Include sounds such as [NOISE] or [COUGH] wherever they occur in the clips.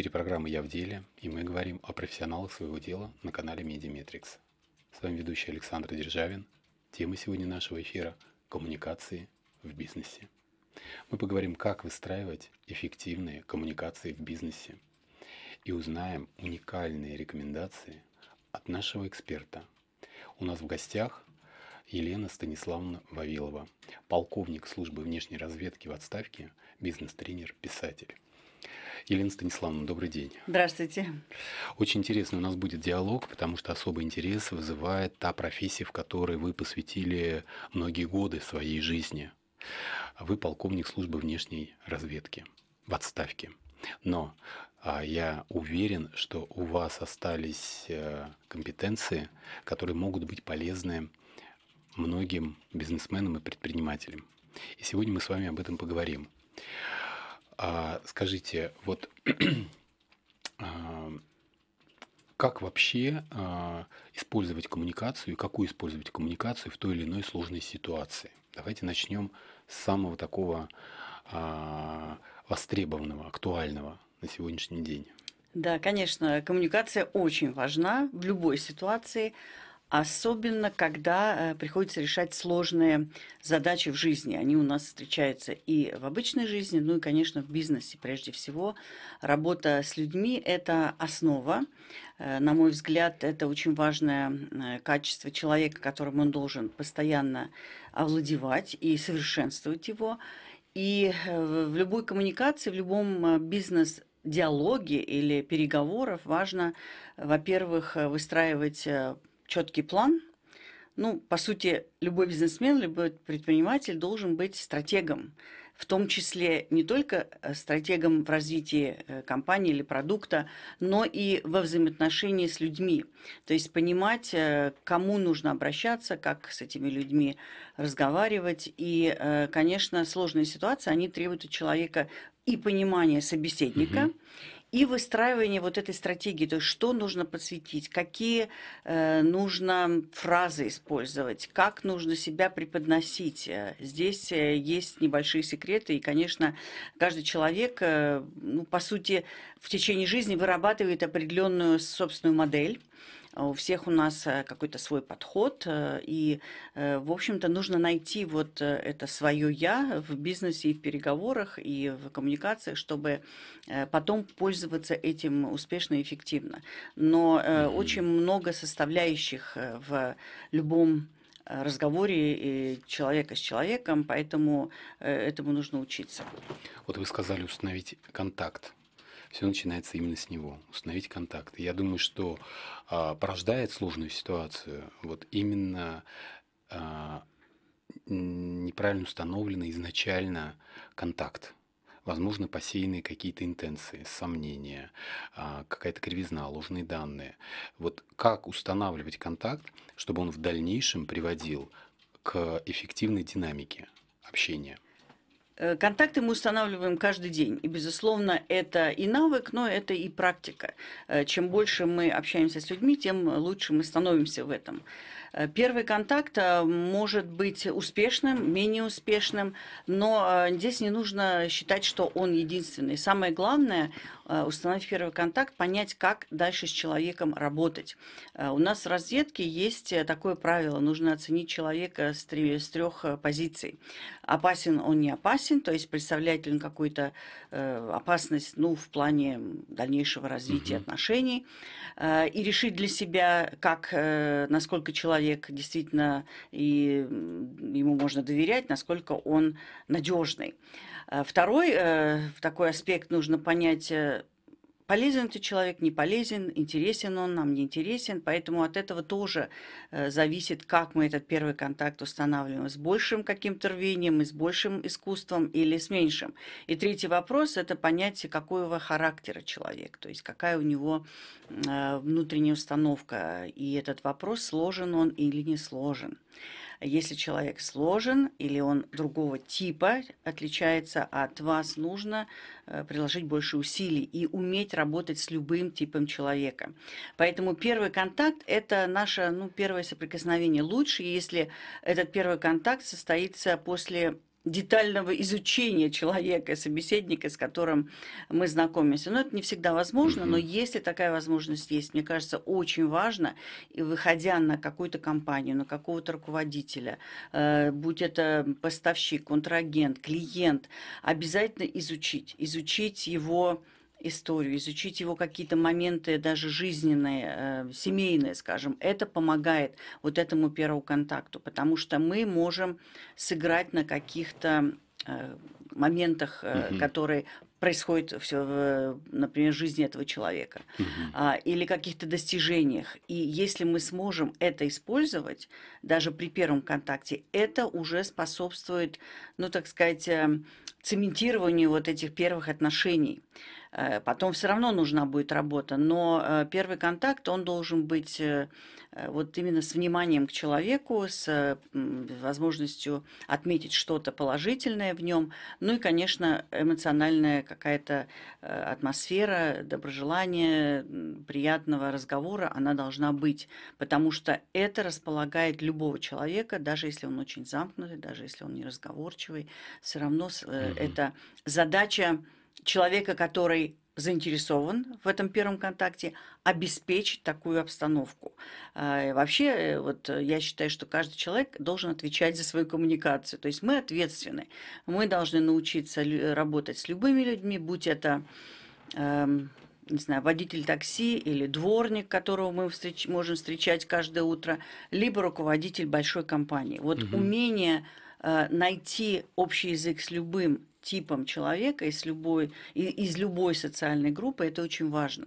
эфире программы «Я в деле», и мы говорим о профессионалах своего дела на канале Медиметрикс. С вами ведущий Александр Державин. Тема сегодня нашего эфира – коммуникации в бизнесе. Мы поговорим, как выстраивать эффективные коммуникации в бизнесе и узнаем уникальные рекомендации от нашего эксперта. У нас в гостях Елена Станиславовна Вавилова, полковник службы внешней разведки в отставке, бизнес-тренер, писатель. Елена Станиславовна, добрый день. Здравствуйте. Очень интересный у нас будет диалог, потому что особый интерес вызывает та профессия, в которой вы посвятили многие годы своей жизни. Вы полковник службы внешней разведки в отставке. Но а я уверен, что у вас остались э, компетенции, которые могут быть полезны многим бизнесменам и предпринимателям. И сегодня мы с вами об этом поговорим. А скажите, вот [CLEARS THROAT] а, как вообще а, использовать коммуникацию и какую использовать коммуникацию в той или иной сложной ситуации? Давайте начнем с самого такого а, востребованного, актуального на сегодняшний день. Да, конечно, коммуникация очень важна в любой ситуации особенно когда э, приходится решать сложные задачи в жизни. Они у нас встречаются и в обычной жизни, ну и, конечно, в бизнесе прежде всего. Работа с людьми – это основа. Э, на мой взгляд, это очень важное э, качество человека, которым он должен постоянно овладевать и совершенствовать его. И в любой коммуникации, в любом бизнес диалоге или переговоров важно, во-первых, выстраивать четкий план. Ну, по сути, любой бизнесмен, любой предприниматель должен быть стратегом, в том числе не только э, стратегом в развитии э, компании или продукта, но и во взаимоотношении с людьми. То есть понимать, э, кому нужно обращаться, как с этими людьми разговаривать. И, конечно, сложные ситуации, они требуют от человека и понимания собеседника, угу и выстраивание вот этой стратегии, то есть что нужно подсветить, какие э, нужно фразы использовать, как нужно себя преподносить. Э, здесь э, есть небольшие секреты, и, конечно, каждый человек, э, ну, по сути, в течение жизни вырабатывает определенную собственную модель у всех у нас э, какой-то свой подход, э, и, э, в общем-то, нужно найти вот это свое «я» в бизнесе и в переговорах, и в коммуникации, чтобы потом пользоваться этим успешно и эффективно. Но mm-hmm. очень много составляющих в любом разговоре человека с человеком, поэтому этому нужно учиться. Вот вы сказали установить контакт все начинается именно с него, установить контакт. я думаю, что а, порождает сложную ситуацию вот именно а, неправильно установленный изначально контакт возможно, посеянные какие-то интенции, сомнения, а, какая-то кривизна, ложные данные. Вот как устанавливать контакт, чтобы он в дальнейшем приводил к эффективной динамике общения? Э, контакты мы устанавливаем каждый день. И, безусловно, это и навык, но это и практика. Э, чем больше мы общаемся с людьми, тем лучше мы становимся в этом. Э, первый контакт э, может быть успешным, менее успешным, но э, здесь не нужно считать, что он единственный. Самое главное установить первый контакт, понять, как дальше с человеком работать. У нас в разведке есть такое правило, нужно оценить человека с, трех позиций. Опасен он, не опасен, то есть представляет ли он какую-то опасность ну, в плане дальнейшего развития угу. отношений, и решить для себя, как, насколько человек человек действительно, и ему можно доверять, насколько он надежный. Э, второй э, такой аспект нужно понять э, полезен ты человек, не полезен, интересен он нам, не интересен. Поэтому от этого тоже э, зависит, как мы этот первый контакт устанавливаем. С большим каким-то рвением, и с большим искусством или с меньшим. И третий вопрос – это понятие, какого характера человек, то есть какая у него э, внутренняя установка. И этот вопрос, сложен он или не сложен. Если человек сложен или он другого типа, отличается от вас, нужно э, приложить больше усилий и уметь работать с любым типом человека. Поэтому первый контакт – это наше ну, первое соприкосновение. Лучше, если этот первый контакт состоится после детального изучения человека, собеседника, с которым мы знакомимся. Но это не всегда возможно, но если такая возможность есть, мне кажется, очень важно, и выходя на какую-то компанию, на какого-то руководителя, э, будь это поставщик, контрагент, клиент, обязательно изучить, изучить его историю, изучить его какие-то моменты, даже жизненные, э, семейные, скажем, это помогает вот этому первому контакту, потому что мы можем сыграть на каких-то э, моментах, угу. которые происходит все, в, например, в жизни этого человека угу. или каких-то достижениях. И если мы сможем это использовать, даже при первом контакте, это уже способствует, ну, так сказать, эм, цементированию вот этих первых отношений. Э, потом все равно нужна будет работа, но э, первый контакт, он должен быть э, вот именно с вниманием к человеку, с возможностью отметить что-то положительное в нем, ну и, конечно, эмоциональная какая-то атмосфера, доброжелание, приятного разговора, она должна быть, потому что это располагает любого человека, даже если он очень замкнутый, даже если он не разговорчивый, все равно угу. это задача человека, который заинтересован в этом первом контакте, обеспечить такую обстановку. А, вообще, э, вот э, я считаю, что каждый человек должен отвечать за свою коммуникацию. То есть мы ответственны. Мы должны научиться э, работать с любыми людьми, будь это эм, не знаю, водитель такси или дворник, которого мы встреч можем встречать каждое утро, либо руководитель большой компании. Вот угу. умение Э, найти общий язык с любым типом человека из любой, из любой социальной группы, это очень важно.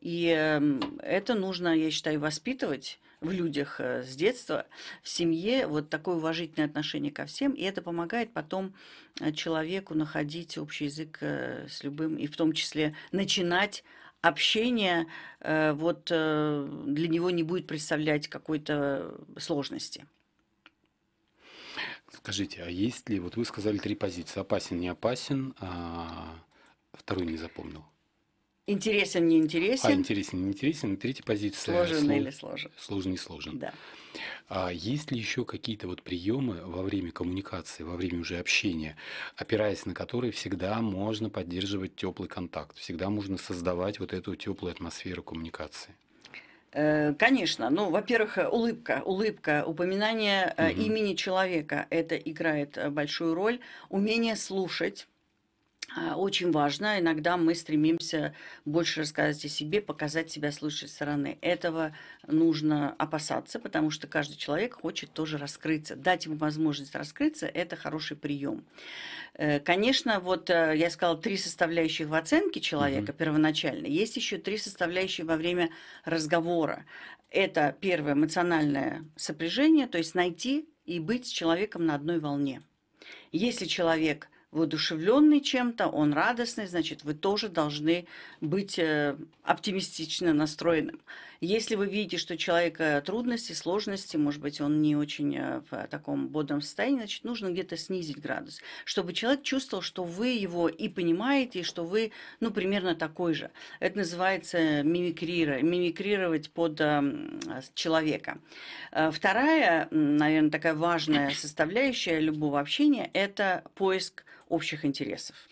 И эм, это нужно, я считаю, воспитывать в людях э, с детства, в семье, вот такое уважительное отношение ко всем, и это помогает потом э, человеку находить общий язык с любым, и в том числе начинать общение, вот для него не будет представлять какой-то сложности. Скажите, а есть ли, вот вы сказали три позиции, опасен, не опасен, а вторую не запомнил. Интересен, не интересен. А, интересен, не интересен. Третья позиция. Сложен сло... или сложен. Сложен, не сложен. Да. А есть ли еще какие-то вот приемы во время коммуникации, во время уже общения, опираясь на которые всегда можно поддерживать теплый контакт, всегда можно создавать вот эту теплую атмосферу коммуникации? Э, конечно, ну, во-первых, э, улыбка, улыбка, упоминание угу. имени человека, это играет большую роль, умение слушать, а, очень важно. Иногда мы стремимся больше рассказать о себе, показать себя с лучшей стороны. Этого нужно опасаться, потому что каждый человек хочет тоже раскрыться. Дать ему возможность раскрыться – это хороший прием. Э, конечно, вот э, я сказала, три составляющих в оценке человека угу. первоначально. Есть еще три составляющие во время разговора. Это первое – эмоциональное сопряжение, то есть найти и быть с человеком на одной волне. Если человек – воодушевленный чем-то, он радостный, значит, вы тоже должны быть э, оптимистично настроенным. Если вы видите, что человека трудности, сложности, может быть, он не очень э, в таком бодром состоянии, значит, нужно где-то снизить градус, чтобы человек чувствовал, что вы его и понимаете, и что вы, ну, примерно такой же. Это называется мимикрировать, мимикрировать под э, человека. Вторая, наверное, такая важная составляющая любого общения – это поиск общих интересов.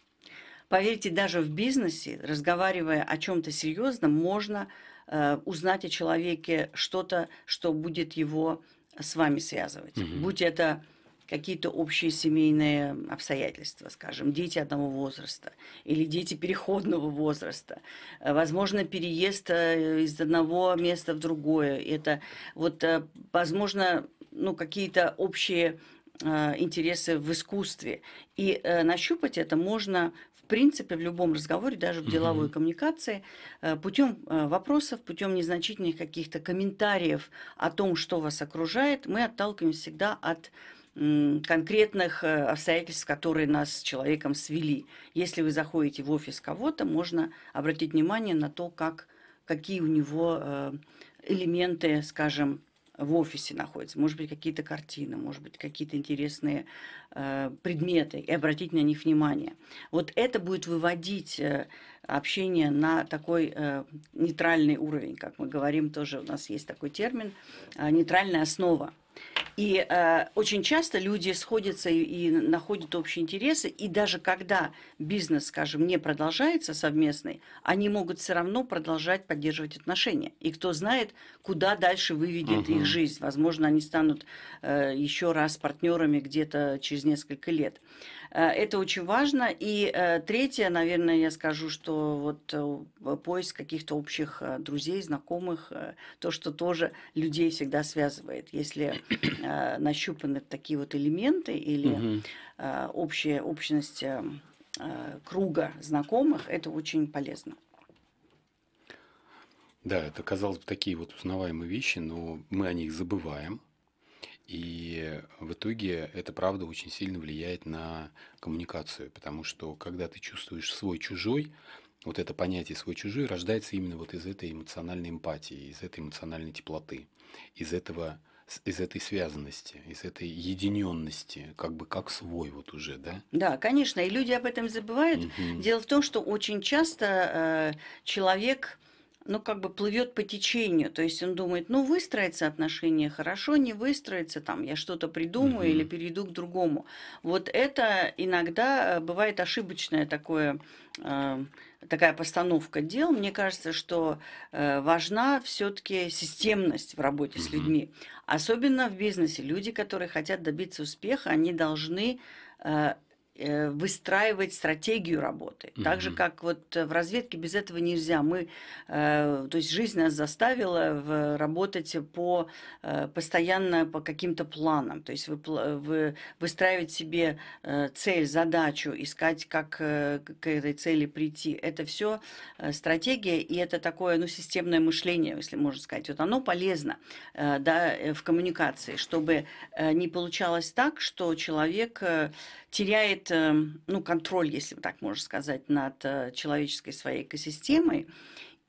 Поверьте, даже в бизнесе, разговаривая о чем-то серьезном, можно э, узнать о человеке что-то, что будет его с вами связывать. Угу. Будь это какие-то общие семейные обстоятельства, скажем, дети одного возраста или дети переходного возраста, э, возможно, переезд э, из одного места в другое, это вот, э, возможно, ну, какие-то общие Э, интересы в искусстве. И э, нащупать это можно, в принципе, в любом разговоре, даже в деловой угу. коммуникации, э, путем вопросов, путем незначительных каких-то комментариев о том, что вас окружает. Мы отталкиваемся всегда от конкретных обстоятельств, которые нас с человеком свели. Если вы заходите в офис кого-то, можно обратить внимание на то, как, какие у него элементы, скажем, в офисе находится, может быть, какие-то картины, может быть, какие-то интересные э, предметы, и обратить на них внимание. Вот это будет выводить э, общение на такой э, нейтральный уровень, как мы говорим, тоже у нас есть такой термин, э, нейтральная основа. И э, очень часто люди сходятся и, и находят общие интересы, и даже когда бизнес, скажем, не продолжается совместный, они могут все равно продолжать поддерживать отношения. И кто знает, куда дальше выведет угу. их жизнь. Возможно, они станут э, еще раз партнерами где-то через несколько лет. Э, это очень важно. И э, третье, наверное, я скажу, что вот э, поиск каких-то общих друзей, знакомых, то, что тоже людей всегда связывает. Если нащупаны такие вот элементы или угу. общая общность эм, круга знакомых, это очень полезно. Да, это, казалось бы, такие вот узнаваемые вещи, но мы о них забываем. И в итоге это, правда, очень сильно влияет на коммуникацию, потому что когда ты чувствуешь свой-чужой, вот это понятие свой-чужой рождается именно вот из этой эмоциональной эмпатии, из этой эмоциональной теплоты, из этого из этой связанности, из этой единенности, как бы как свой вот уже, да? Да, конечно, и люди об этом забывают. Угу. Дело в том, что очень часто э, человек ну, как бы плывет по течению. То есть он думает, ну, выстроится отношения хорошо, не выстроится, там, я что-то придумаю mm или перейду к другому. Вот это иногда э, бывает ошибочное такое э, такая постановка дел. Мне кажется, что э, важна все-таки системность в работе mm-hmm. с людьми, особенно в бизнесе. Люди, которые хотят добиться успеха, они должны Э, выстраивать стратегию работы. Угу. Так же, как вот в разведке без этого нельзя. Мы, э, то есть жизнь нас заставила э, работать по, постоянно по каким-то планам. То есть вы, вы выстраивать себе цель, задачу, искать, как к этой цели прийти. Это все стратегия, и это такое ну, системное мышление, если можно сказать. Вот оно полезно да, в коммуникации, чтобы не получалось так, что человек теряет эм, ну, контроль, если так можно сказать, над э, человеческой своей экосистемой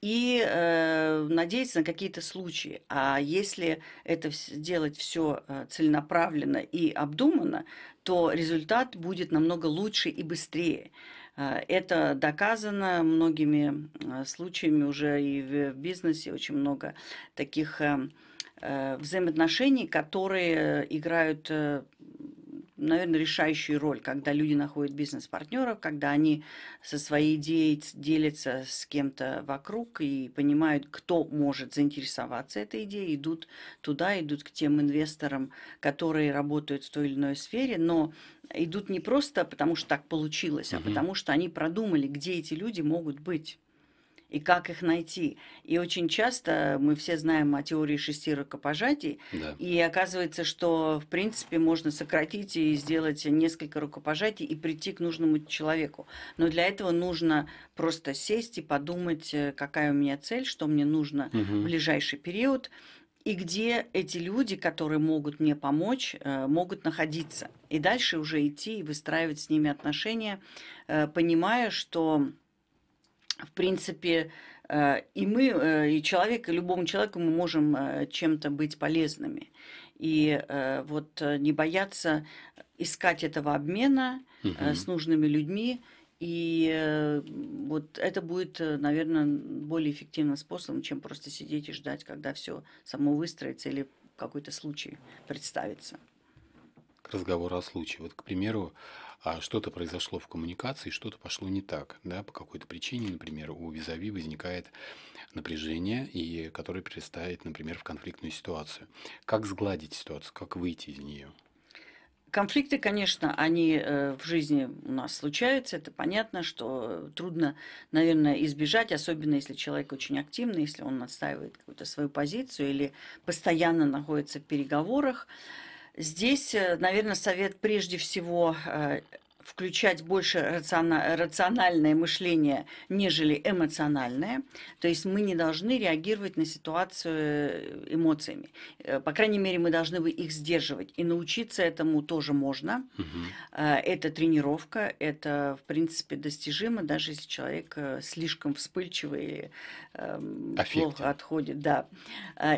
и э, надеяться на какие-то случаи. А если это делать все э, целенаправленно и обдуманно, то результат будет намного лучше и быстрее. Э, это доказано многими случаями уже и в бизнесе очень много таких эм, взаимоотношений, которые играют наверное, решающую роль, когда люди находят бизнес-партнеров, когда они со своей идеей делятся с кем-то вокруг и понимают, кто может заинтересоваться этой идеей, идут туда, идут к тем инвесторам, которые работают в той или иной сфере, но идут не просто потому, что так получилось, угу. а потому что они продумали, где эти люди могут быть и как их найти. И очень часто мы все знаем о теории шести рукопожатий, да. и оказывается, что в принципе можно сократить и сделать несколько рукопожатий и прийти к нужному человеку. Но для этого нужно просто сесть и подумать, э, какая у меня цель, что мне нужно угу. в ближайший период и где эти люди, которые могут мне помочь, э, могут находиться. И дальше уже идти и выстраивать с ними отношения, э, понимая, что в принципе, э, и мы, э, и человек, и любому человеку мы можем э, чем-то быть полезными. И вот не бояться искать этого обмена угу. с нужными людьми. И вот это будет, наверное, более эффективным способом, чем просто сидеть и ждать, когда все само выстроится или какой-то случай представится. К разговору о случае. Вот, к примеру, а что-то произошло в коммуникации, что-то пошло не так, да, по какой-то причине, например, у визави возникает напряжение, и которое перестает, например, в конфликтную ситуацию. Как сгладить ситуацию, как выйти из нее? Конфликты, конечно, они э, в жизни у нас случаются, это понятно, что трудно, наверное, избежать, особенно если человек очень активный, если он отстаивает какую-то свою позицию или постоянно находится в переговорах. Здесь, э, наверное, совет прежде всего э, включать больше рациональное мышление, нежели эмоциональное. То есть мы не должны реагировать на ситуацию э, эмоциями. Э, по крайней мере, мы должны их сдерживать. И научиться этому тоже можно. Угу. Это тренировка, это, в принципе, достижимо, даже если человек слишком вспыльчивый, Аффекты. Эм, плохо отходит. Да.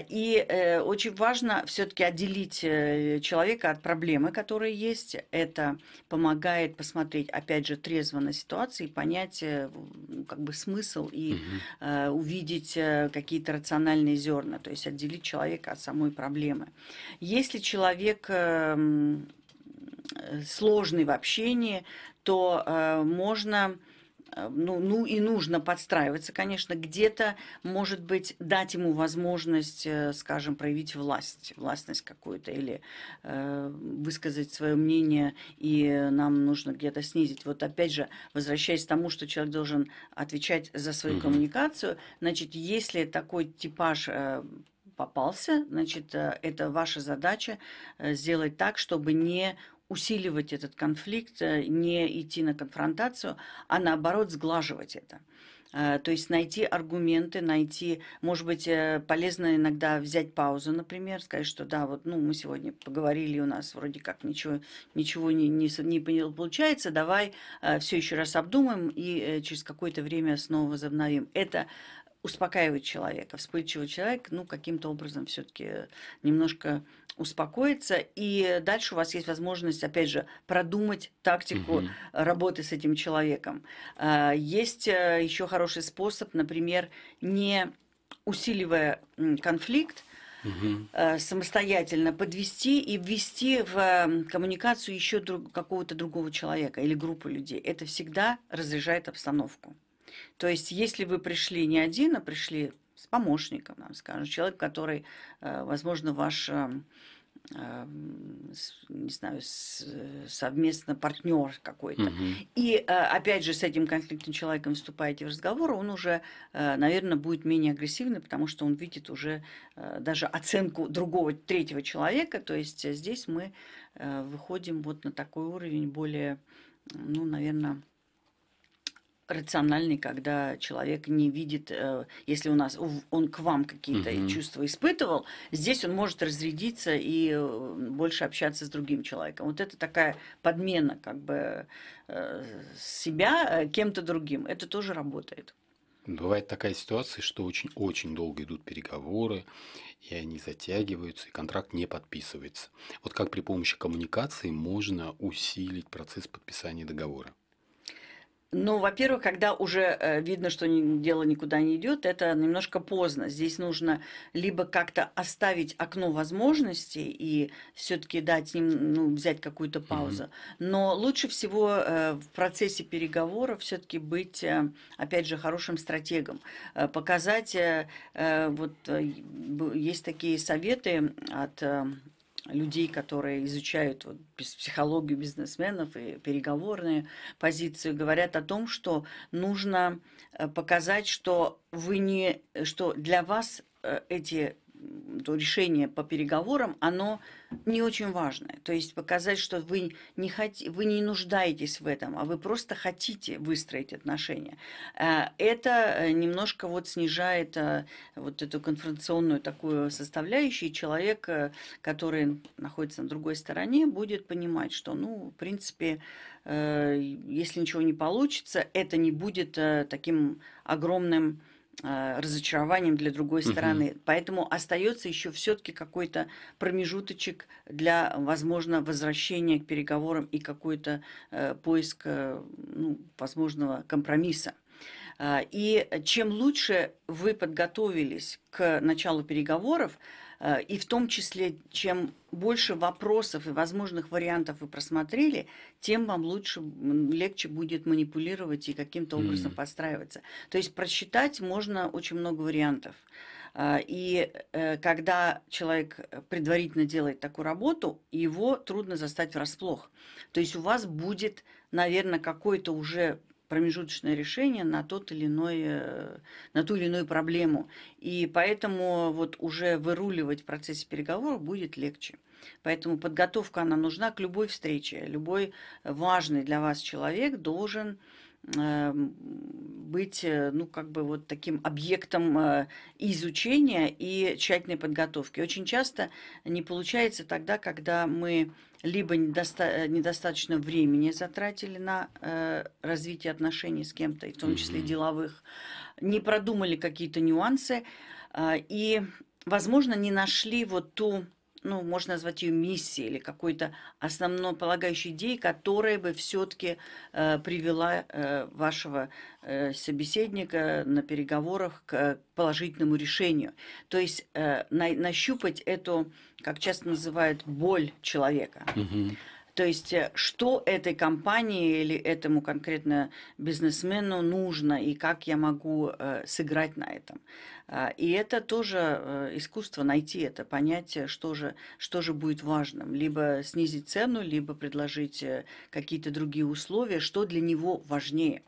И очень важно все-таки отделить человека от проблемы, которые есть. Это помогает позволяет посмотреть, опять же, трезво на ситуацию понять э, как бы смысл и угу. э, увидеть э, какие-то рациональные зерна, то есть отделить человека от самой проблемы. Если человек эм, э, сложный в общении, то э, можно Э, ну, ну и нужно подстраиваться, конечно, где-то, может быть, дать ему возможность, э, скажем, проявить власть, властность какую-то или э, высказать свое мнение, и нам нужно где-то снизить. Вот опять же, возвращаясь к тому, что человек должен отвечать за свою mm-hmm. коммуникацию, значит, если такой типаж э, попался, значит, э, это ваша задача сделать так, чтобы не усиливать этот конфликт, э, не идти на конфронтацию, а наоборот сглаживать это. Э, то есть найти аргументы, найти, может быть, э, полезно иногда взять паузу, например, сказать, что да, вот ну, мы сегодня поговорили, у нас вроде как ничего, ничего не, не, не получается, давай все еще раз обдумаем и через какое-то время снова возобновим. Это успокаивать человека. Вспыльчивый человек, ну, каким-то образом все-таки немножко успокоиться. И дальше у вас есть возможность, опять же, продумать тактику угу. работы с этим человеком. А, есть э, еще хороший способ, например, не усиливая конфликт, угу. самостоятельно подвести и ввести в эм, коммуникацию еще друг, какого-то другого человека или группы людей. Это всегда разряжает обстановку. То есть, если вы пришли не один, а пришли с помощником, нам скажем, человек, который, э, возможно, ваш эм, эм, не знаю, э, совместно партнер какой-то. Угу. И э, опять же с этим конфликтным человеком вступаете в разговор, он уже, наверное, будет менее агрессивный, потому что он видит уже даже оценку другого, третьего человека. То есть здесь мы выходим вот на такой уровень более, ну, наверное, рациональный, когда человек не видит, э, если у нас он к вам какие-то угу. чувства испытывал, здесь он может разрядиться и э, больше общаться с другим человеком. Вот это такая подмена как бы э, себя кем-то другим. Это тоже работает. Бывает такая ситуация, что очень-очень долго идут переговоры, и они затягиваются, и контракт не подписывается. Вот как при помощи коммуникации можно усилить процесс подписания договора? Ну, во-первых, когда уже э, видно, что дело никуда не идет, это немножко поздно. Здесь нужно либо как-то оставить окно возможностей и все-таки дать им, ну, взять какую-то паузу. Но лучше всего э, в процессе переговоров все-таки быть, э, опять же, хорошим стратегом. Показать, вот есть такие советы от людей, которые изучают вот, психологию бизнесменов и переговорные позиции, говорят о том, что нужно э, показать, что вы не, что для вас э, эти то решение по переговорам, оно не очень важное. То есть показать, что вы не, хот... вы не нуждаетесь в этом, а вы просто хотите выстроить отношения. Э, это э, немножко вот снижает э, вот эту конфронтационную такую составляющую. И человек, который находится на другой стороне, будет понимать, что, ну, в принципе, если ничего не получится, это не будет таким огромным а, разочарованием для другой угу. стороны. Поэтому остается еще все-таки какой-то промежуточек для, возможно, возвращения к переговорам и какой-то э, поиск э, ну, возможного компромисса. А, и чем лучше вы подготовились к началу переговоров, Э, и в том числе, чем больше вопросов и возможных вариантов вы просмотрели, тем вам лучше, легче будет манипулировать и каким-то образом mm подстраиваться. То есть просчитать можно очень много вариантов. Э, и э, когда человек предварительно делает такую работу, его трудно застать врасплох. То есть у вас будет, наверное, какой-то уже промежуточное решение на, тот или иной, э, на ту или иную проблему. И поэтому вот уже выруливать в процессе переговоров будет легче. Поэтому подготовка, она нужна к любой встрече. Любой э, важный для вас человек должен эм, быть, э, ну, как бы вот таким объектом изучения и тщательной подготовки. Очень часто не получается тогда, когда мы либо недоста э, недостаточно времени затратили на э, развитие отношений с кем-то, и в том числе mm -hmm. деловых, не продумали какие-то нюансы, э, и, возможно, не нашли вот ту ну, можно назвать ее миссией или какой-то основной полагающей идеей, которая бы все-таки э, привела э, вашего э, собеседника на переговорах к положительному решению. То есть э, на, нащупать эту, как часто называют, боль человека. То есть, э, что этой компании или этому конкретно бизнесмену нужно, и как я могу э, сыграть на этом. А, и это тоже э, искусство найти это, понятие, э, что же, что же будет важным. Либо снизить цену, либо предложить э, какие-то другие условия, что для него важнее.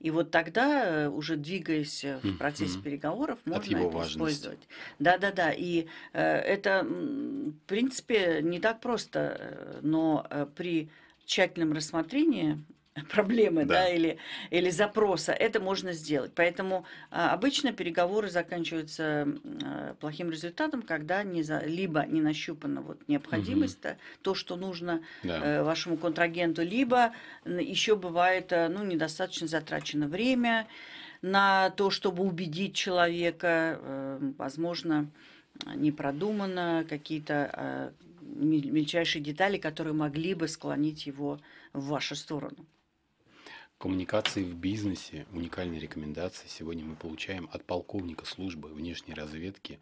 И вот тогда, уже двигаясь в процессе mm-hmm. переговоров, можно это важности. использовать. Да, да, да. И э, это, в принципе, не так просто, но э, при тщательном рассмотрении [LAUGHS] проблемы, да, да или, или запроса, это можно сделать. Поэтому а, обычно переговоры заканчиваются э, плохим результатом, когда не за, либо не нащупана вот необходимость, угу. то, что нужно да. Э, вашему контрагенту, либо еще бывает э, ну, недостаточно затрачено время на то, чтобы убедить человека, возможно, не продумано какие-то а, мельчайшие детали, которые могли бы склонить его в вашу сторону. Коммуникации в бизнесе. Уникальные рекомендации сегодня мы получаем от полковника службы внешней разведки,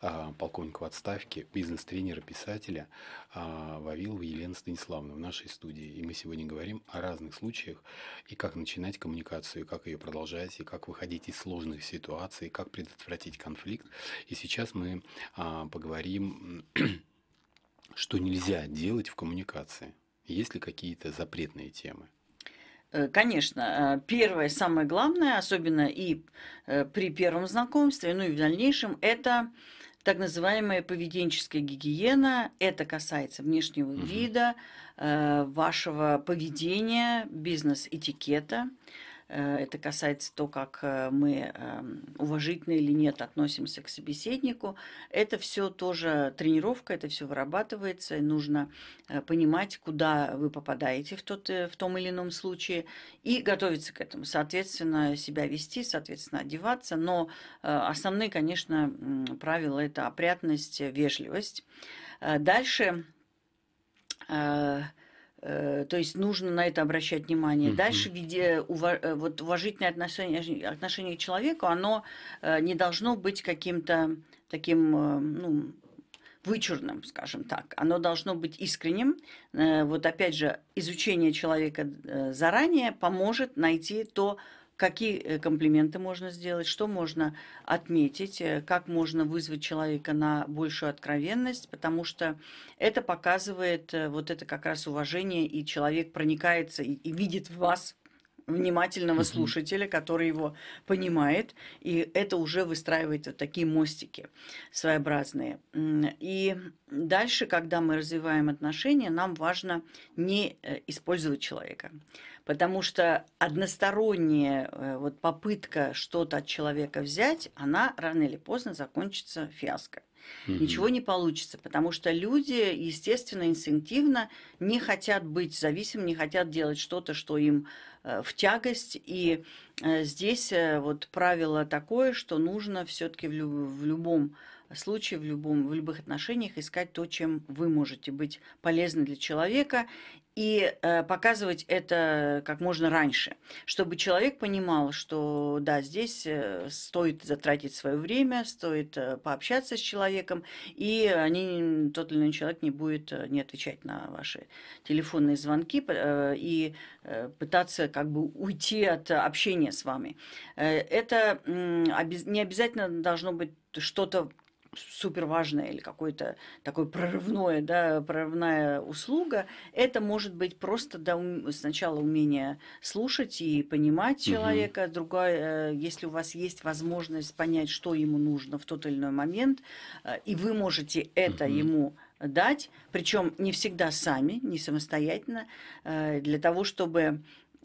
а, полковника в отставке, бизнес-тренера, писателя а, Вавилова Елены Станиславовны в нашей студии. И мы сегодня говорим о разных случаях и как начинать коммуникацию, и как ее продолжать, и как выходить из сложных ситуаций, как предотвратить конфликт. И сейчас мы а, поговорим, [CLEARS THROAT] что нельзя делать в коммуникации. Есть ли какие-то запретные темы? Э, конечно, э, первое, самое главное, особенно и э, при первом знакомстве, ну и в дальнейшем, это так называемая поведенческая гигиена. Это касается внешнего угу. вида, вашего поведения, бизнес-этикета. Э, это касается то, как э, мы эм, уважительно или нет относимся к собеседнику. Это все тоже тренировка, это все вырабатывается. И нужно э, понимать, куда вы попадаете в, тот, в том или ином случае и готовиться к этому. Соответственно, себя вести, соответственно, одеваться. Но основные, конечно, правила – это опрятность, вежливость. Дальше – Э, то есть нужно на это обращать внимание. Угу. Дальше, где уваж... Э, вот уважительное отношение, отношение к человеку, оно э, не должно быть каким-то таким, ну, вычурным, скажем так. Оно должно быть искренним. Вот опять же, изучение человека заранее поможет найти то, какие э, комплименты можно сделать, что можно отметить, э, как можно вызвать человека на большую откровенность, потому что это показывает э, вот это как раз уважение, и человек проникается и, и видит в вас внимательного угу. слушателя, который его понимает, и это уже выстраивает вот такие мостики своеобразные. И дальше, когда мы развиваем отношения, нам важно не использовать человека потому что односторонняя э, вот попытка что-то от человека взять, она рано или поздно закончится фиаско. Угу. Ничего не получится, потому что люди, естественно, инстинктивно не хотят быть зависимыми, не хотят делать что-то, что им э, в тягость. И э, здесь вот правило такое, что нужно все-таки в, люб в любом случае, в, любом, в любых отношениях искать то, чем вы можете быть полезны для человека и э, показывать это как можно раньше, чтобы человек понимал, что да, здесь э, стоит затратить свое время, стоит э, пообщаться с человеком, и они, тот или иной человек не будет э, не отвечать на ваши телефонные звонки э, и э, пытаться как бы уйти от общения с вами. это не обязательно должно быть что-то супер важное или какое-то такое прорывное, да, прорывная услуга, это может быть просто да, сначала умение слушать и понимать человека, угу. другое, э, если у вас есть возможность понять, что ему нужно в тот или иной момент, э, и вы можете это угу. ему дать, причем не всегда сами, не самостоятельно, э, для того, чтобы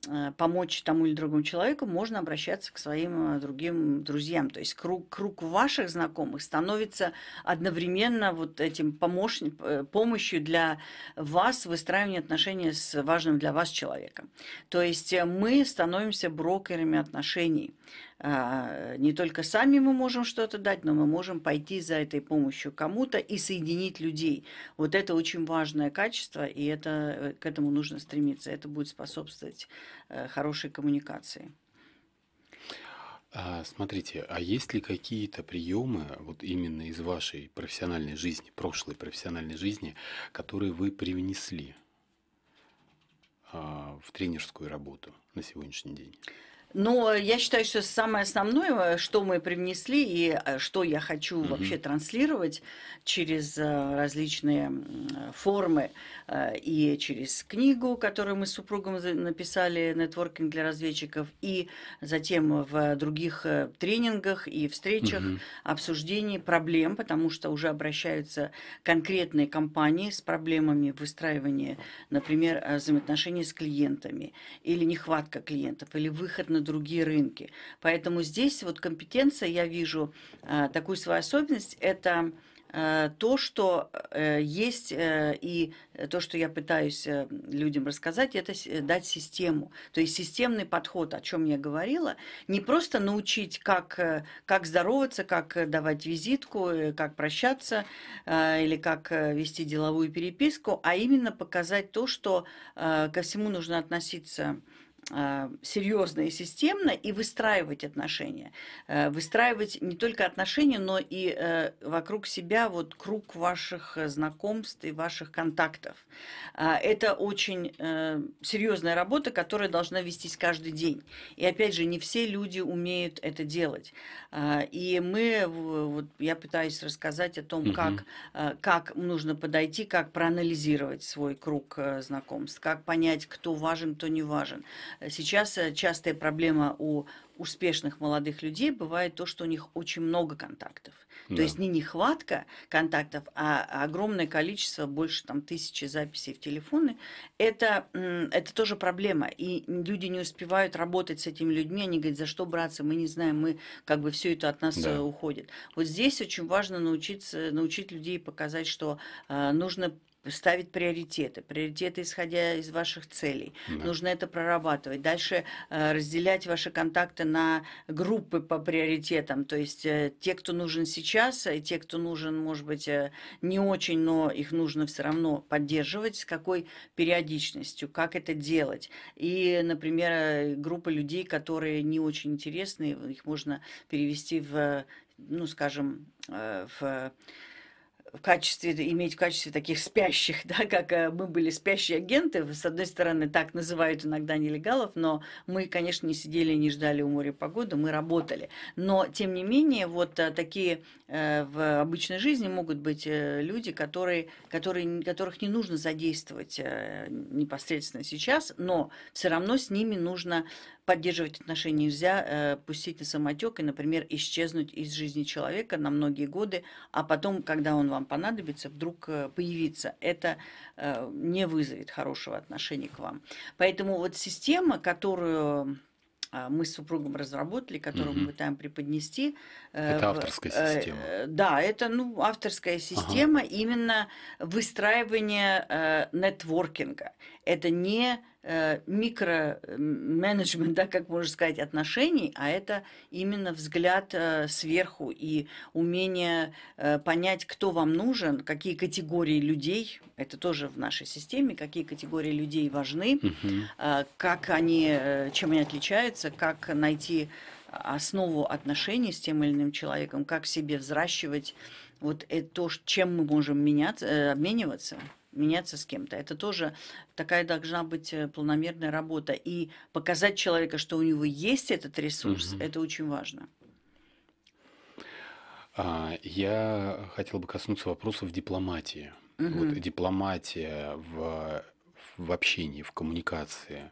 Э, помочь тому или другому человеку, можно обращаться к своим э, другим друзьям. То есть круг, круг ваших знакомых становится одновременно вот этим помощ, э, помощью для вас в выстраивании отношений с важным для вас человеком. То есть мы становимся брокерами отношений. А, не только сами мы можем что-то дать, но мы можем пойти за этой помощью кому-то и соединить людей. Вот это очень важное качество, и это, э, к этому нужно стремиться. Это будет способствовать э, хорошей коммуникации. А, смотрите, а есть ли какие-то приемы вот именно из вашей профессиональной жизни, прошлой профессиональной жизни, которые вы привнесли а, в тренерскую работу на сегодняшний день? Но я считаю, что самое основное, что мы привнесли и э, что я хочу mm-hmm. вообще транслировать через э, различные э, формы и через книгу, которую мы с супругом написали «Нетворкинг для разведчиков», и затем в других тренингах и встречах mm-hmm. обсуждений проблем, потому что уже обращаются конкретные компании с проблемами выстраивания, например, взаимоотношений с клиентами или нехватка клиентов, или выход на совершенно другие рынки. Поэтому здесь вот компетенция, я вижу э, такую свою особенность, это э, то, что э, есть и то, что я пытаюсь людям рассказать, это дать систему. То есть системный подход, о чем я говорила, не просто научить, как, как здороваться, как давать визитку, как прощаться или как вести деловую переписку, а именно показать то, что ко всему нужно относиться а, серьезно и системно и выстраивать отношения. Э, выстраивать не только отношения, но и э, вокруг себя вот круг ваших э, знакомств и ваших контактов. А, это очень серьезная работа, которая должна вестись каждый день. И опять же, не все люди умеют это делать. А, и мы, вот я пытаюсь рассказать о том, угу. как, как нужно подойти, как проанализировать свой круг знакомств, как понять, кто важен, кто не важен Сейчас э, частая проблема у успешных молодых людей бывает то, что у них очень много контактов. Да. То есть не нехватка контактов, а огромное количество, больше там тысячи записей в телефоны. Это, это тоже проблема. И люди не успевают работать с этими людьми. Они говорят, за что браться, мы не знаем, мы как бы все это от нас да. Э, уходит. Вот здесь очень важно научиться, научить людей показать, что э, нужно ставить приоритеты, приоритеты исходя из ваших целей. Да. Нужно это прорабатывать. Дальше э, разделять ваши контакты на группы по приоритетам, то есть э, те, кто нужен сейчас, и те, кто нужен, может быть, э, не очень, но их нужно все равно поддерживать, с какой периодичностью, как это делать. И, например, э, группы людей, которые не очень интересны, их можно перевести в, ну, скажем, э, в в качестве, иметь в качестве таких спящих, [LAUGHS] да, как э, мы были спящие агенты. С одной стороны, так называют иногда нелегалов, но мы, конечно, не сидели и не ждали у моря погоды, мы работали. Но, тем не менее, вот э, такие э, в обычной жизни могут быть люди, которые, которые, которых не нужно задействовать непосредственно сейчас, но все равно с ними нужно поддерживать отношения нельзя, э, пустить на самотек и, например, исчезнуть из жизни человека на многие годы, а потом, когда он вам понадобится, вдруг э, появиться. Это э, не вызовет хорошего отношения к вам. Поэтому вот система, которую а, мы с супругом разработали, которую угу. мы пытаем преподнести. Э, это авторская э, система. Э, да, это ну, авторская система ага. именно выстраивания нетворкинга. Это не микроменеджмент, [LAUGHS] да, как можно сказать, отношений, а это именно взгляд сверху и умение понять, кто вам нужен, какие категории людей, это тоже в нашей системе, какие категории людей важны, угу. как они, чем они отличаются получается, как найти основу отношений с тем или иным человеком, как себе взращивать вот это, то, чем мы можем меняться, э, обмениваться, меняться с кем-то. Это тоже такая должна быть э, планомерная работа. И показать человека, что у него есть этот ресурс, угу. это очень важно. А, я хотел бы коснуться вопросов дипломатии. Угу. Вот дипломатия в, в общении, в коммуникации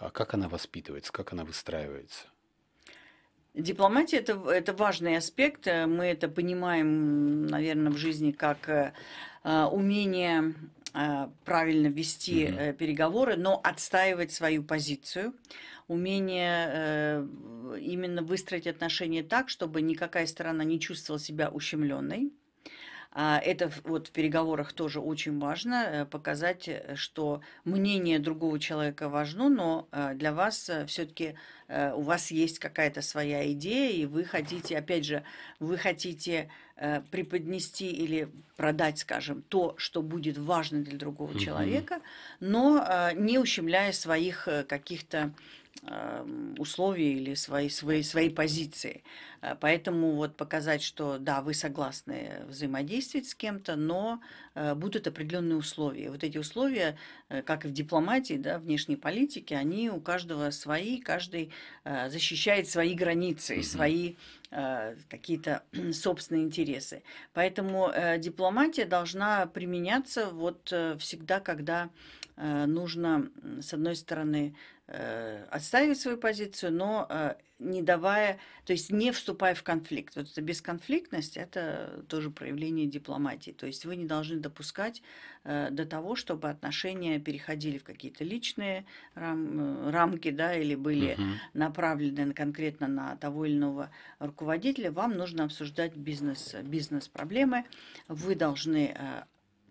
а как она воспитывается, как она выстраивается? Дипломатия это, это важный аспект. Мы это понимаем, наверное, в жизни как э, э, умение э, правильно вести э, переговоры, но отстаивать свою позицию, умение э, именно выстроить отношения так, чтобы никакая сторона не чувствовала себя ущемленной а, это вот в переговорах тоже очень важно, э, показать, э, что мнение другого человека важно, но э, для вас все-таки у вас есть какая-то своя идея, и вы хотите, опять же, вы хотите преподнести или продать, скажем, то, что будет важно для другого человека, но не ущемляя своих каких-то Эм, условия или свои, свои, свои позиции. Э, поэтому вот показать, что да, вы согласны взаимодействовать с кем-то, но э, будут определенные условия. Вот эти условия, э, как и в дипломатии, да, внешней политике, они у каждого свои, каждый защищает свои границы, свои какие-то [CLEARS THROAT] собственные интересы. Поэтому дипломатия должна применяться вот всегда, когда нужно, с одной стороны, Э, отстаивать свою позицию, но э, не давая, то есть не вступая в конфликт. Вот эта бесконфликтность – это тоже проявление дипломатии. То есть вы не должны допускать э, до того, чтобы отношения переходили в какие-то личные рам, рамки, да, или были угу. направлены конкретно на того или иного руководителя. Вам нужно обсуждать бизнес, бизнес-проблемы. Вы должны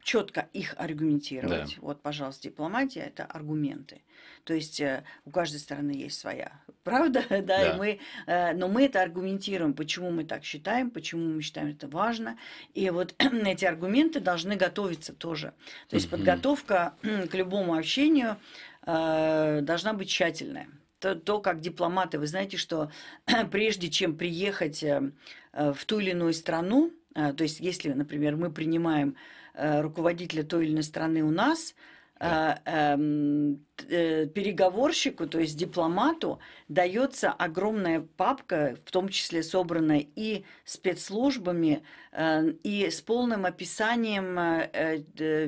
четко их аргументировать. Да. Вот, пожалуйста, дипломатия это аргументы. То есть э, у каждой стороны есть своя. [LAUGHS] Правда, да, [LAUGHS] да. И мы, э, но мы это аргументируем, почему мы так считаем, почему мы считаем это важно. И вот [CLEARS THROAT] эти аргументы должны готовиться тоже. То есть подготовка [CLEARS THROAT] к любому общению э, должна быть тщательная то, то, как дипломаты, вы знаете, что [CLEARS THROAT] прежде чем приехать в ту или иную страну, то есть если, например, мы принимаем Э, руководителя той или иной страны у нас, э, эм, Э, переговорщику, то есть дипломату, дается огромная папка, в том числе собранная и спецслужбами, э, и с полным описанием э,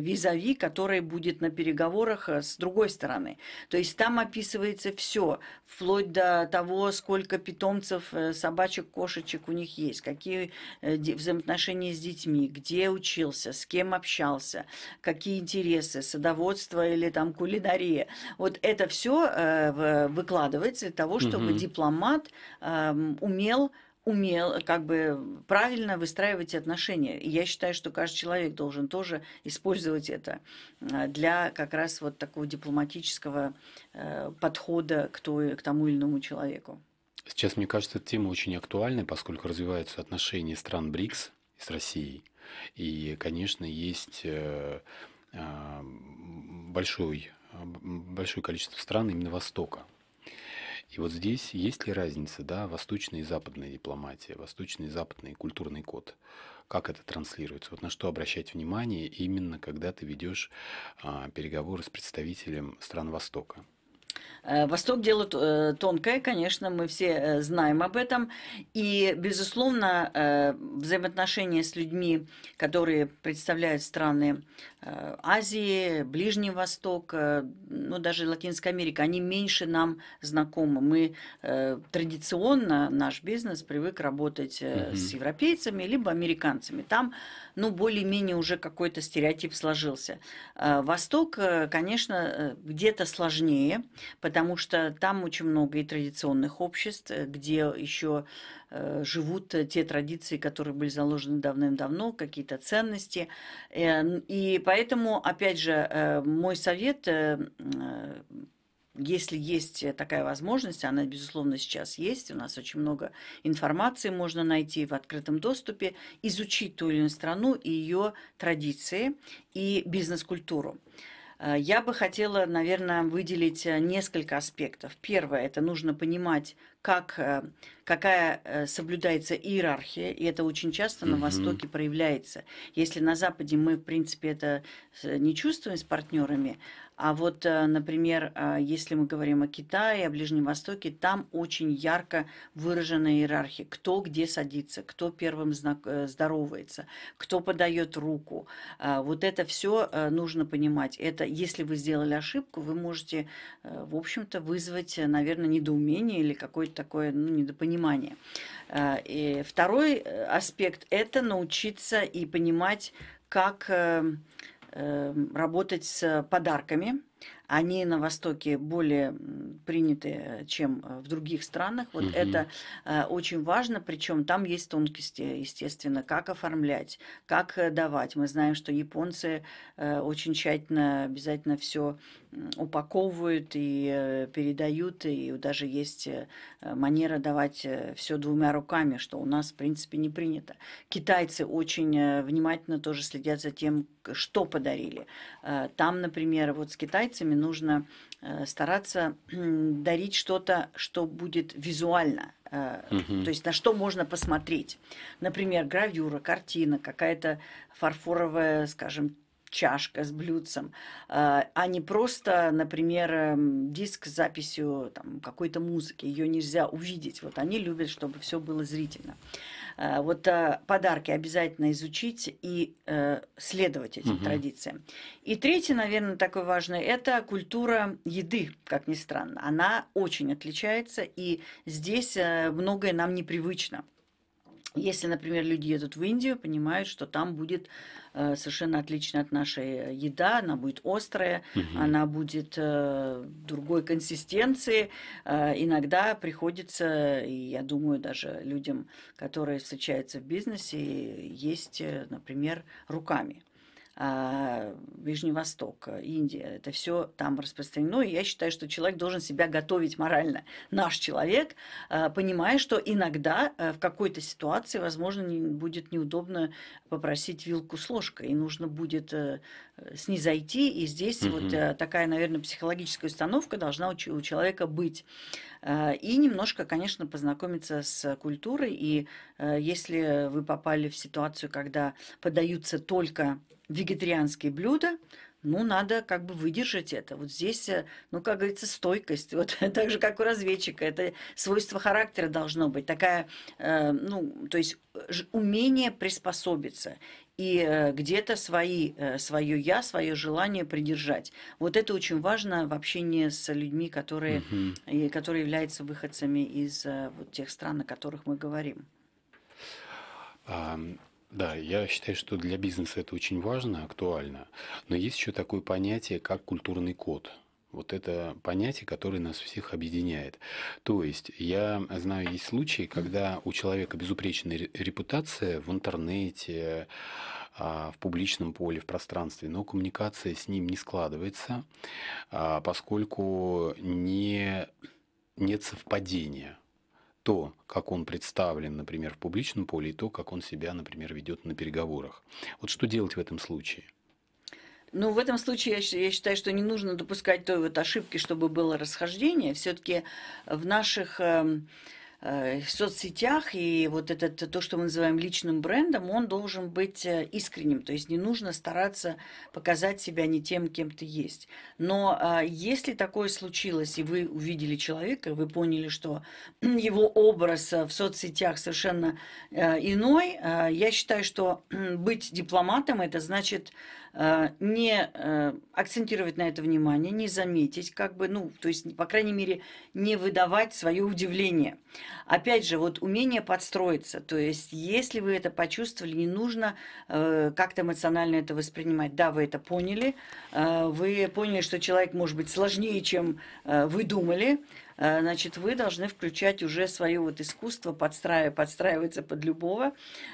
визави, который будет на переговорах с другой стороны. То есть там описывается все, вплоть до того, сколько питомцев, собачек, кошечек у них есть, какие взаимоотношения с детьми, где учился, с кем общался, какие интересы, садоводство или там кулинария – вот это все э, выкладывается для того, чтобы угу. дипломат эм, умел умел как бы правильно выстраивать отношения. И я считаю, что каждый человек должен тоже использовать это э, для как раз вот такого дипломатического э, подхода к, той, к тому или иному человеку. Сейчас, мне кажется, эта тема очень актуальна, поскольку развиваются отношения стран БРИКС с Россией. И, конечно, есть большой большое количество стран именно Востока. И вот здесь есть ли разница, да, восточная и западная дипломатия, восточный и западный культурный код? Как это транслируется? Вот на что обращать внимание именно, когда ты ведешь а, переговоры с представителем стран Востока? Э, Восток дело э, тонкое, конечно, мы все э, знаем об этом. И, безусловно, взаимоотношения с людьми, которые представляют страны Э, Азии, Ближний Восток, э, ну даже Латинская Америка, они меньше нам знакомы. Мы э, традиционно, наш бизнес привык работать mm-hmm. с европейцами, либо американцами. Там, ну, более-менее уже какой-то стереотип сложился. Э, Восток, конечно, где-то сложнее, потому что там очень много и традиционных обществ, где еще Э, живут те традиции, которые были заложены давным-давно, какие-то ценности. Э, и поэтому, опять же, э, мой совет если есть такая возможность, она, безусловно, сейчас есть, у нас очень много информации можно найти в открытом доступе, изучить ту или иную страну и ее традиции и бизнес-культуру. Я бы хотела, наверное, выделить несколько аспектов. Первое – это нужно понимать как, э, какая э, соблюдается иерархия, и это очень часто на Востоке проявляется. Если на Западе мы, в принципе, это э, не чувствуем с партнерами, а вот, например, а, если мы говорим о Китае, о Ближнем Востоке, там очень ярко выражена иерархия. Кто где садится, кто первым знак здоровается, кто подает руку. А, вот это все нужно понимать. Это, если вы сделали ошибку, вы можете, в общем-то, вызвать, наверное, недоумение или какой-то какое такое ну, недопонимание. Э, и второй э, аспект – это научиться и понимать, как эм, эм, работать с подарками, они на Востоке более приняты, чем э, в других странах. Вот угу. это э, очень важно, причем там есть тонкости, естественно, как оформлять, как э, давать. Мы знаем, что японцы очень тщательно обязательно все упаковывают и передают, и даже есть манера давать все двумя руками, что у нас, в принципе, не принято. Китайцы очень внимательно тоже следят за тем, что подарили. Э, там, например, вот с китайцами нужно э, стараться дарить что-то, что будет визуально, угу. то есть на что можно посмотреть. Например, гравюра, картина, какая-то фарфоровая, скажем, чашка с блюдцем, а не просто, например, эм, диск с записью какой-то музыки. Ее нельзя увидеть. Вот они любят, чтобы все было зрительно. Э, вот а, подарки обязательно изучить и э, следовать этим угу. традициям. И третье, наверное, такое важное – это культура еды, как ни странно. Она очень отличается, и здесь э, многое нам непривычно. Если, например, люди едут в Индию, понимают, что там будет э, совершенно отличная от нашей э, еда, она будет острая, угу. она будет э, другой консистенции. Э, иногда приходится, и я думаю, даже людям, которые встречаются в бизнесе, есть, э, например, руками а, Ближний Восток, э, Индия, это все там распространено. Ну, и я считаю, что человек должен себя готовить морально. Наш человек, а, понимая, что иногда э, в какой-то ситуации, возможно, не, будет неудобно попросить вилку с ложкой, и нужно будет а, э, снизойти. И здесь угу. вот такая, наверное, психологическая установка должна у, человека быть. А, и немножко, конечно, познакомиться с культурой. И если вы попали в ситуацию, когда подаются только вегетарианские блюда, ну, надо как бы выдержать это. Вот здесь, э, ну, как говорится, стойкость. [LAUGHS] Вот так же, как у разведчика. Это свойство характера должно быть. Такая, э, ну, то есть э, умение приспособиться и э, где-то свои, э, свое я, свое желание придержать. Вот это очень важно в общении с людьми, которые, Uh -huh. и, которые являются выходцами из э, вот тех стран, о которых мы говорим. Um... Да, я считаю, что для бизнеса это очень важно, актуально. Но есть еще такое понятие, как культурный код. Вот это понятие, которое нас всех объединяет. То есть, я знаю, есть случаи, когда у человека безупречная репутация в интернете, а, в публичном поле, в пространстве, но коммуникация с ним не складывается, а, поскольку не, нет совпадения то, как он представлен, например, в публичном поле, и то, как он себя, например, ведет на переговорах. Вот что делать в этом случае? Ну, в этом случае я, считаю, что не нужно допускать той вот ошибки, чтобы было расхождение. Все-таки в наших... Эм, Э, в соцсетях и вот это то, что мы называем личным брендом, он должен быть э, искренним. То есть не нужно стараться показать себя не тем, кем ты есть. Но э, если такое случилось, и вы увидели человека, вы поняли, что [CLEARS THROAT] его образ в соцсетях совершенно иной, я считаю, что быть дипломатом – это значит Э, не э, акцентировать на это внимание, не заметить, как бы, ну, то есть, по крайней мере, не выдавать свое удивление. Опять же, вот умение подстроиться, то есть, если вы это почувствовали, не нужно э, как-то эмоционально это воспринимать. Да, вы это поняли, вы поняли, что человек может быть сложнее, чем вы думали, Э, значит, вы должны включать уже свое вот искусство, подстраивать, подстраиваться под любого.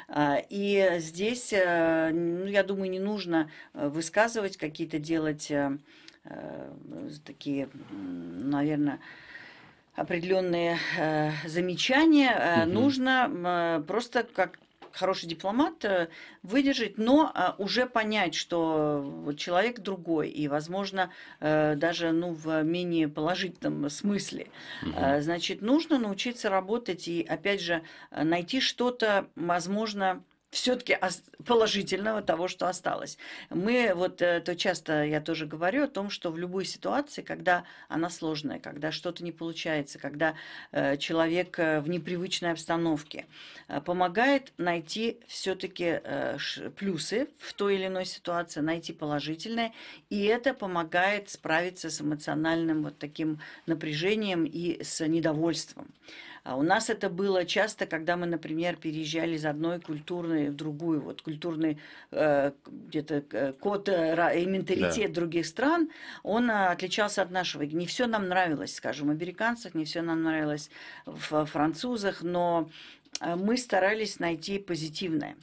Э, и здесь, э, ну, я думаю, не нужно высказывать какие-то делать такие, наверное, определенные э, замечания. Угу. Нужно э, просто как хороший дипломат э, выдержать, но а, уже понять, что человек другой, и, возможно, э, даже ну, в менее положительном смысле. Угу. Значит, нужно научиться работать и, опять же, э, найти что-то, возможно, все-таки положительного того, что осталось. Мы вот э, то часто я тоже говорю о том, что в любой ситуации, когда она сложная, когда что-то не получается, когда э, человек э, в непривычной обстановке, помогает найти все-таки плюсы в той или иной ситуации, найти положительное, и это помогает справиться с эмоциональным вот таким напряжением и с недовольством. А у нас это было часто, когда мы, например, переезжали из одной культурной в другую, вот культурный э, где-то э, код и э, менталитет да. других стран, он отличался от нашего. Не все нам нравилось, скажем, американцах, не все нам нравилось в французах, но мы старались найти позитивное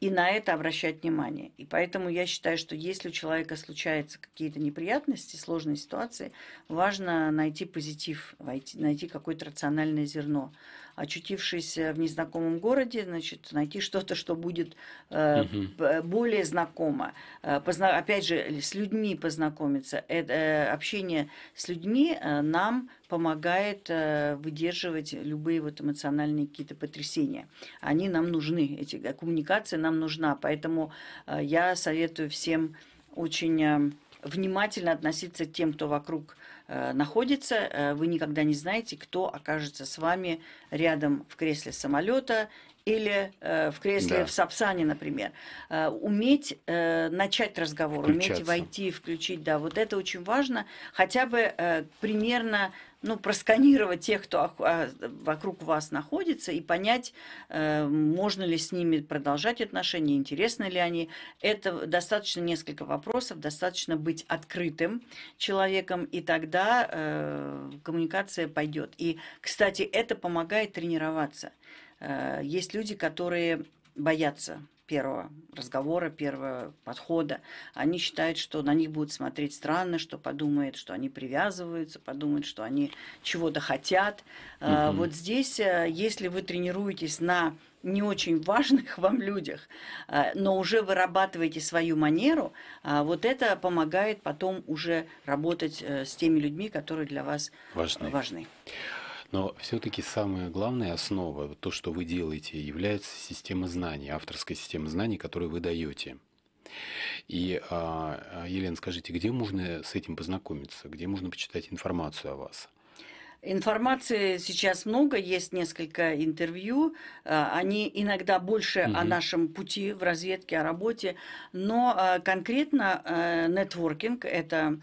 и на это обращать внимание. И поэтому я считаю, что если у человека случаются какие-то неприятности, сложные ситуации, важно найти позитив, найти какое-то рациональное зерно очутившись э, в незнакомом городе, значит, найти что-то, что будет э, э более знакомо. Э, позна... Опять же, с людьми познакомиться. Это, общение с людьми нам помогает выдерживать любые вот эмоциональные какие-то потрясения. Они нам нужны, эти коммуникация нам нужна. Поэтому я советую всем очень внимательно относиться к тем, кто вокруг Э, находится. Э, вы никогда не знаете, кто окажется с вами рядом в кресле самолета или э, в кресле да. в Сапсане, например. Э, уметь э, начать разговор, уметь войти, включить, да, вот это очень важно. Хотя бы э, примерно ну, просканировать тех, кто а, вокруг вас находится, и понять, э, можно ли с ними продолжать отношения, интересны ли они. Это достаточно несколько вопросов, достаточно быть открытым человеком, и тогда э, коммуникация пойдет. И, кстати, это помогает тренироваться. Э, есть люди, которые боятся первого разговора, первого подхода. Они считают, что на них будут смотреть странно, что подумают, что они привязываются, подумают, что они чего-то хотят. Угу. Вот здесь, э, если вы тренируетесь на не очень важных [LAUGHS] вам людях, а, но уже вырабатываете свою манеру, а, вот это помогает потом уже работать э, с теми людьми, которые для вас важны. важны. Но все-таки самая главная основа, то, что вы делаете, является система знаний, авторская система знаний, которую вы даете. И, а, а, Елена, скажите, где можно с этим познакомиться, где можно почитать информацию о вас? Информации сейчас много, есть несколько интервью. Э, они иногда больше угу. о нашем пути в разведке, о работе. Но э, конкретно э, нетворкинг – это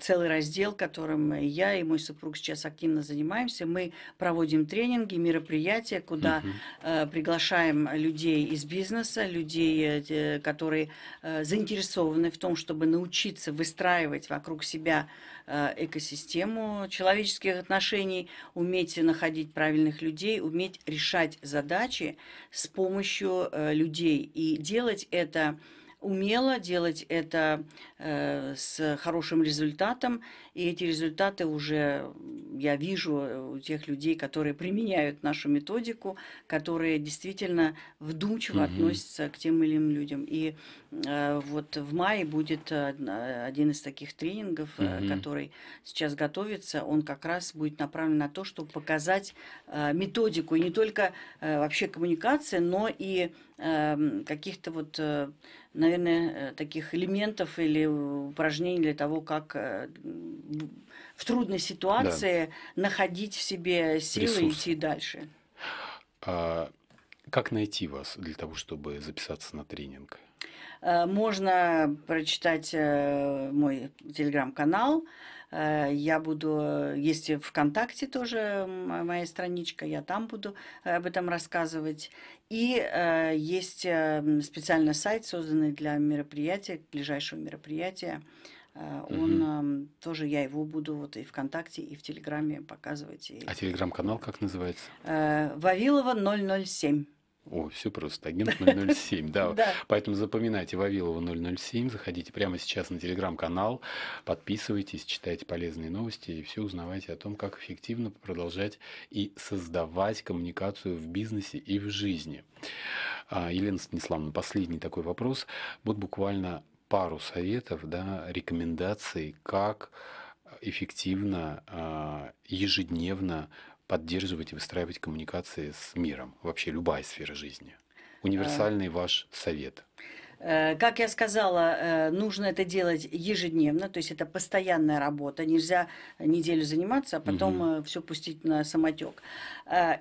целый раздел, которым я и мой супруг сейчас активно занимаемся. Мы проводим тренинги, мероприятия, куда угу. приглашаем людей из бизнеса, людей, которые заинтересованы в том, чтобы научиться выстраивать вокруг себя Э, экосистему человеческих отношений, уметь находить правильных людей, уметь решать задачи с помощью э, людей и делать это умело делать это э, с хорошим результатом. И эти результаты уже я вижу э, у тех людей, которые применяют нашу методику, которые действительно вдумчиво угу. относятся к тем или иным людям. И Э, вот в мае будет э, один из таких тренингов, Mm -hmm. который сейчас готовится. Он как раз будет направлен на то, чтобы показать методику и не только вообще коммуникации, но и эм, каких-то вот, наверное, таких элементов или упражнений для того, как в трудной ситуации да. находить в себе силы Ресурс. и идти дальше. А как найти вас для того, чтобы записаться на тренинг? Э, можно прочитать э, мой телеграм-канал. Э, я буду, есть ВКонтакте тоже моя страничка, я там буду об этом рассказывать. И есть специальный сайт, созданный для мероприятия, ближайшего мероприятия. Он угу. тоже, я его буду вот и ВКонтакте, и в Телеграме показывать. А телеграм-канал как называется? Вавилова 007. О, все просто. Агент 007, [LAUGHS] да. Поэтому запоминайте Вавилова 007, заходите прямо сейчас на телеграм-канал, подписывайтесь, читайте полезные новости и все узнавайте о том, как эффективно продолжать и создавать коммуникацию в бизнесе и в жизни. А, Елена Станиславовна, последний такой вопрос. Вот буквально пару советов, да, рекомендаций, как э, эффективно, а, ежедневно поддерживать и выстраивать коммуникации с миром, вообще любая сфера жизни? Э. Универсальный ваш совет. Э, как я сказала, э, нужно это делать ежедневно, то есть это постоянная работа. Нельзя неделю заниматься, а потом угу. все пустить на самотек.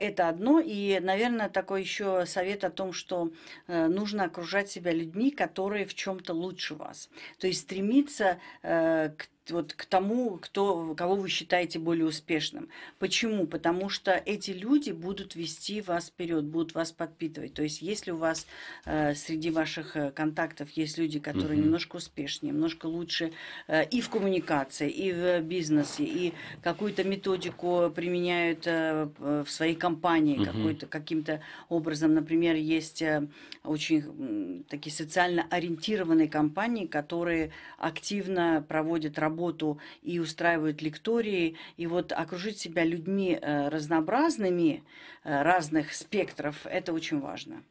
Это одно. И, наверное, такой еще совет о том, что нужно окружать себя людьми, которые в чем-то лучше вас. То есть стремиться к вот к тому, кто, кого вы считаете более успешным. Почему? Потому что эти люди будут вести вас вперед, будут вас подпитывать. То есть, если у вас э, среди ваших э, контактов есть люди, которые угу. немножко успешнее, немножко лучше э, и в коммуникации, и в бизнесе, и какую-то методику применяют э, в своей компании, угу. каким-то образом, например, есть э, очень э, такие социально ориентированные компании, которые активно проводят работу работу и устраивают лектории. И вот окружить себя людьми э, разнообразными, э, разных спектров, это очень важно.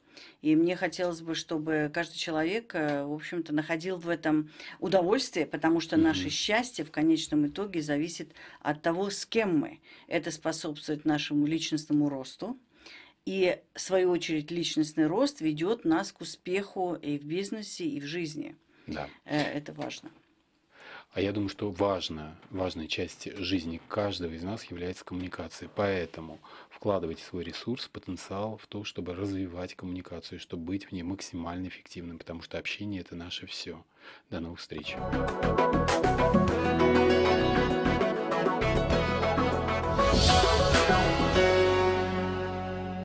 И мне хотелось бы, чтобы каждый человек, э, в общем-то, находил в этом удовольствие, потому что наше mm-hmm. счастье в конечном итоге зависит от того, с кем мы. Это способствует нашему личностному росту. И, в свою очередь, личностный рост ведет нас к успеху и в бизнесе, и в жизни. Да. Это важно. А я думаю, что важно, важная часть жизни каждого из нас является коммуникация. Поэтому вкладывайте свой ресурс, потенциал в то, чтобы развивать коммуникацию, чтобы быть в ней максимально эффективным, потому что общение – это наше все. До новых встреч.